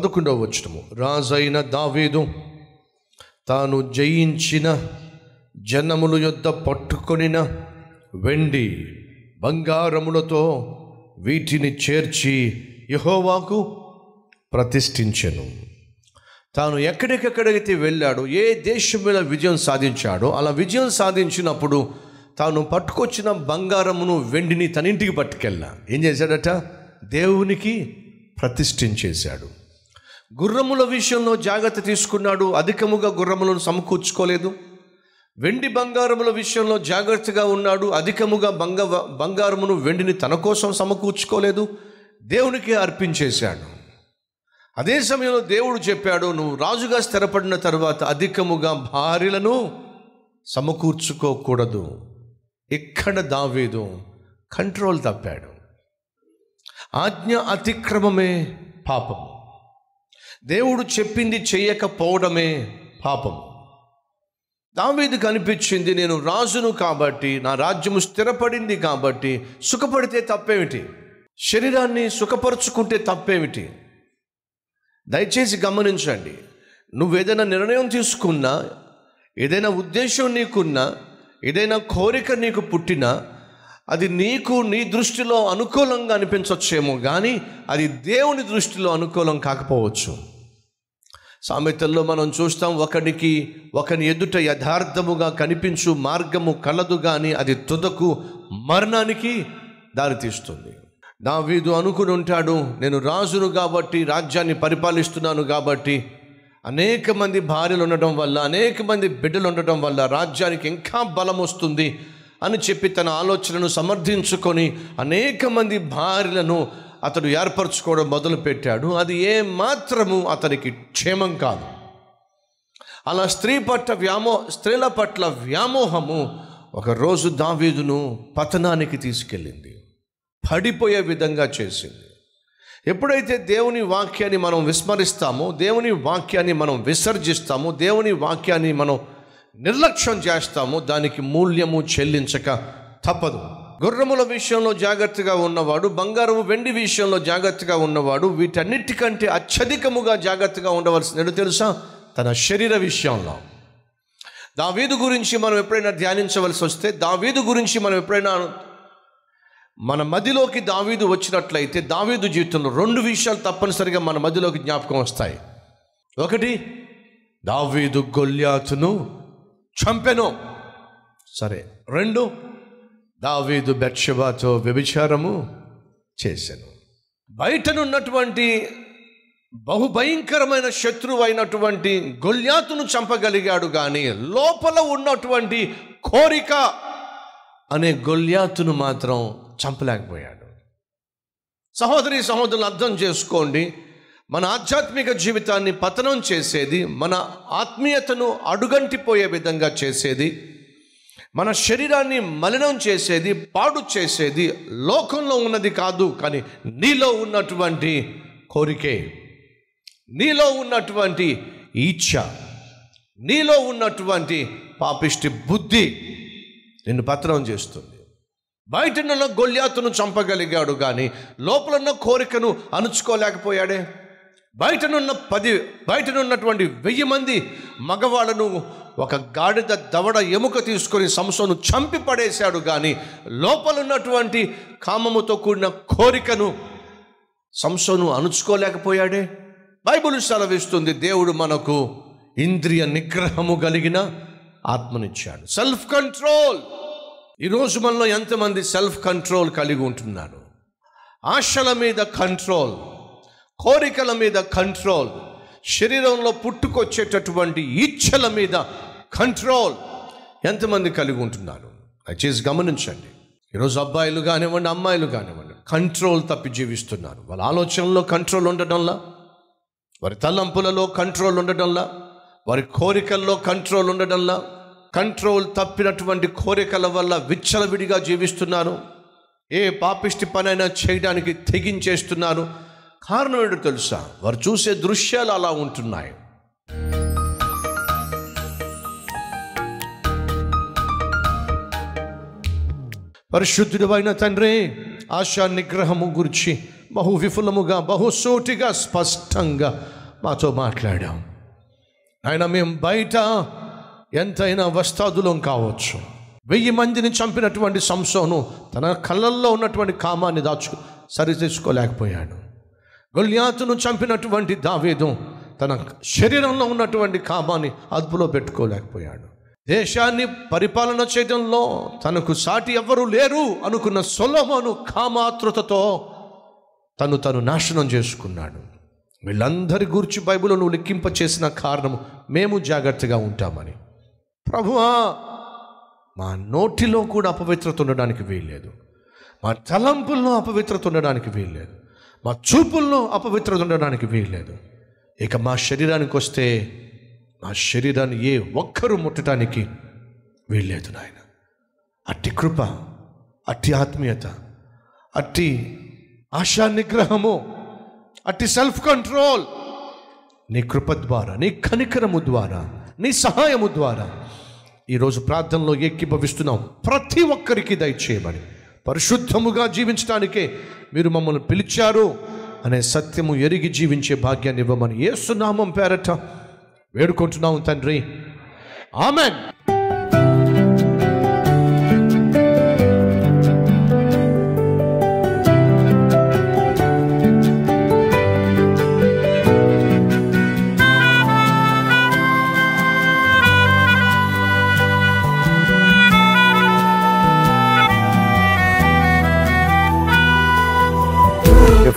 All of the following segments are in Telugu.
పదకొండవ వచనము రాజైన దావేదు తాను జయించిన జనముల యొద్ పట్టుకొనిన వెండి బంగారములతో వీటిని చేర్చి యహోవాకు ప్రతిష్ఠించెను తాను ఎక్కడికెక్కడైతే వెళ్ళాడో ఏ దేశం మీద విజయం సాధించాడో అలా విజయం సాధించినప్పుడు తాను పట్టుకొచ్చిన బంగారమును వెండిని తన ఇంటికి పట్టుకెళ్ళా ఏం చేశాడట దేవునికి ప్రతిష్ఠించేశాడు గుర్రముల విషయంలో జాగ్రత్త తీసుకున్నాడు అధికముగా గుర్రములను సమకూర్చుకోలేదు వెండి బంగారముల విషయంలో జాగ్రత్తగా ఉన్నాడు అధికముగా బంగ బంగారమును వెండిని తన కోసం సమకూర్చుకోలేదు దేవునికి అర్పించేశాడు అదే సమయంలో దేవుడు చెప్పాడు నువ్వు రాజుగా స్థిరపడిన తర్వాత అధికముగా భార్యలను సమకూర్చుకోకూడదు ఎక్కడ దావేదు కంట్రోల్ తప్పాడు ఆజ్ఞ అతిక్రమమే పాపము దేవుడు చెప్పింది చేయకపోవడమే పాపం దావీదికి అనిపించింది నేను రాజును కాబట్టి నా రాజ్యము స్థిరపడింది కాబట్టి సుఖపడితే తప్పేమిటి శరీరాన్ని సుఖపరుచుకుంటే తప్పేమిటి దయచేసి గమనించండి నువ్వేదైనా నిర్ణయం తీసుకున్నా ఏదైనా ఉద్దేశం నీకున్నా ఏదైనా కోరిక నీకు పుట్టినా అది నీకు నీ దృష్టిలో అనుకూలంగా అనిపించవచ్చేమో కానీ అది దేవుని దృష్టిలో అనుకూలం కాకపోవచ్చు సామెతల్లో మనం చూస్తాం ఒకడికి ఒకని ఎదుట యథార్థముగా కనిపించు మార్గము కలదు కానీ అది తుదకు మరణానికి దారితీస్తుంది నా వీధు అనుకుని ఉంటాడు నేను రాజును కాబట్టి రాజ్యాన్ని పరిపాలిస్తున్నాను కాబట్టి అనేక మంది భార్యలు ఉండటం వల్ల అనేక మంది బిడ్డలు ఉండటం వల్ల రాజ్యానికి ఇంకా బలం వస్తుంది అని చెప్పి తన ఆలోచనను సమర్థించుకొని అనేక మంది భార్యలను అతడు ఏర్పరచుకోవడం మొదలుపెట్టాడు అది ఏ మాత్రము అతనికి క్షేమం కాదు అలా స్త్రీ పట్ల వ్యామో స్త్రీల పట్ల వ్యామోహము ఒకరోజు దావీదును పతనానికి తీసుకెళ్ళింది పడిపోయే విధంగా చేసింది ఎప్పుడైతే దేవుని వాక్యాన్ని మనం విస్మరిస్తామో దేవుని వాక్యాన్ని మనం విసర్జిస్తామో దేవుని వాక్యాన్ని మనం నిర్లక్ష్యం చేస్తాము దానికి మూల్యము చెల్లించక తప్పదు గుర్రముల విషయంలో జాగ్రత్తగా ఉన్నవాడు బంగారము వెండి విషయంలో జాగ్రత్తగా ఉన్నవాడు వీటన్నిటికంటే అత్యధికముగా జాగ్రత్తగా ఉండవలసినట్టు తెలుసా తన శరీర విషయంలో దావీదు గురించి మనం ఎప్పుడైనా ధ్యానించవలసి వస్తే దావీదు గురించి మనం ఎప్పుడైనా మన మదిలోకి దావీదు వచ్చినట్లయితే దావీదు జీవితంలో రెండు విషయాలు తప్పనిసరిగా మన మదిలోకి జ్ఞాపకం వస్తాయి ఒకటి దావీదు గొల్్యాతును చంపెను సరే రెండు దావీదు బెర్షబాతో వ్యభిచారము చేశాను బయటనున్నటువంటి బహుభయంకరమైన శత్రువు అయినటువంటి గొల్యాతును చంపగలిగాడు కానీ లోపల ఉన్నటువంటి కోరిక అనే గొల్యాతును మాత్రం చంపలేకపోయాడు సహోదరి సహోదరులు అర్థం చేసుకోండి మన ఆధ్యాత్మిక జీవితాన్ని పతనం చేసేది మన ఆత్మీయతను అడుగంటిపోయే విధంగా చేసేది మన శరీరాన్ని మలినం చేసేది పాడు చేసేది లోకంలో ఉన్నది కాదు కానీ నీలో ఉన్నటువంటి కోరికే నీలో ఉన్నటువంటి ఈచ్ఛ నీలో ఉన్నటువంటి పాపిష్టి బుద్ధి నిన్ను పతనం చేస్తుంది బయటనున్న గొల్్యాతును చంపగలిగాడు కానీ లోపలన్న కోరికను అణుచుకోలేకపోయాడే బయటనున్న పది బయటనున్నటువంటి వెయ్యి మంది మగవాళ్ళను ఒక గాడిద దవడ ఎముక తీసుకొని సంసోను చంపి పడేశాడు కానీ లోపలున్నటువంటి కామముతో కూడిన కోరికను సంసోను అణుచుకోలేకపోయాడే బైబుల్ సెలవిస్తుంది దేవుడు మనకు ఇంద్రియ నిగ్రహము కలిగిన ఆత్మనిచ్చాడు సెల్ఫ్ కంట్రోల్ ఈరోజు మనలో ఎంతమంది సెల్ఫ్ కంట్రోల్ కలిగి ఉంటున్నాడు ఆశల మీద కంట్రోల్ కోరికల మీద కంట్రోల్ శరీరంలో పుట్టుకొచ్చేటటువంటి ఇచ్ఛల మీద కంట్రోల్ ఎంతమంది కలిగి ఉంటున్నారు దయచేసి గమనించండి ఈరోజు అబ్బాయిలు కానివ్వండి అమ్మాయిలు కానివ్వండి కంట్రోల్ తప్పి జీవిస్తున్నారు వాళ్ళ ఆలోచనల్లో కంట్రోల్ ఉండడంలా వారి తలంపులలో కంట్రోల్ ఉండడంలా వారి కోరికల్లో కంట్రోల్ ఉండడంలా కంట్రోల్ తప్పినటువంటి కోరికల వల్ల విచ్చలవిడిగా జీవిస్తున్నారు ఏ పాపిష్టి పనైనా చేయడానికి తెగించేస్తున్నారు కారణం ఏంటో తెలుసా వారు చూసే దృశ్యాలు అలా ఉంటున్నాయి పరిశుద్ధుడు అయిన తండ్రి ఆశా నిగ్రహము గురించి బహు విఫులముగా బహుసూటిగా స్పష్టంగా మాతో మాట్లాడాం ఆయన మేము బయట ఎంతైనా వస్తాదులం కావచ్చు వెయ్యి మందిని చంపినటువంటి సంసోను తన కళ్ళల్లో ఉన్నటువంటి కామాన్ని దాచు సరిచేసుకోలేకపోయాడు గొల్యాతును చంపినటువంటి దావేదు తన శరీరంలో ఉన్నటువంటి కామాన్ని అదుపులో పెట్టుకోలేకపోయాడు దేశాన్ని పరిపాలన చేయడంలో తనకు సాటి ఎవ్వరూ లేరు అనుకున్న సొలమోను కామాతృతతో తను తను నాశనం చేసుకున్నాడు వీళ్ళందరి గురించి బైబిల్లో నువ్వు లెక్కింప చేసిన కారణం మేము జాగ్రత్తగా ఉంటామని ప్రభువా మా నోటిలో కూడా అపవిత్రత ఉండడానికి వీల్లేదు మా తలంపుల్లో అపవిత్రత ఉండడానికి వీల్లేదు మా చూపుల్లో అపవిత్రత ఉండడానికి వీల్లేదు ఇక మా శరీరానికి వస్తే మా శరీరాన్ని ఏ ఒక్కరు ముట్టడానికి వీల్లేదు నాయన అట్టి కృప అట్టి ఆత్మీయత అట్టి ఆశా నిగ్రహము అట్టి సెల్ఫ్ కంట్రోల్ నీ కృప ద్వారా నీ కనికరము ద్వారా నీ సహాయము ద్వారా ఈరోజు ప్రార్థనలో భవిస్తున్నాం ప్రతి ఒక్కరికి దయచేయబడి పరిశుద్ధముగా జీవించడానికే మీరు మమ్మల్ని పిలిచారు అనే సత్యము ఎరిగి జీవించే భాగ్యాన్ని ఇవ్వమని ఏసునామం పేరట వేడుకుంటున్నాము తండ్రి ఆమెన్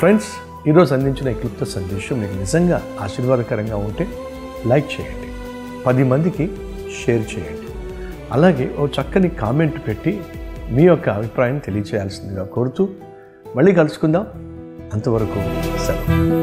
ఫ్రెండ్స్ ఈరోజు అందించిన ఈ క్లుప్త సందేశం మీకు నిజంగా ఆశీర్వాదకరంగా ఉంటే లైక్ చేయండి పది మందికి షేర్ చేయండి అలాగే ఓ చక్కని కామెంట్ పెట్టి మీ యొక్క అభిప్రాయం తెలియచేయాల్సిందిగా కోరుతూ మళ్ళీ కలుసుకుందాం అంతవరకు సెలవు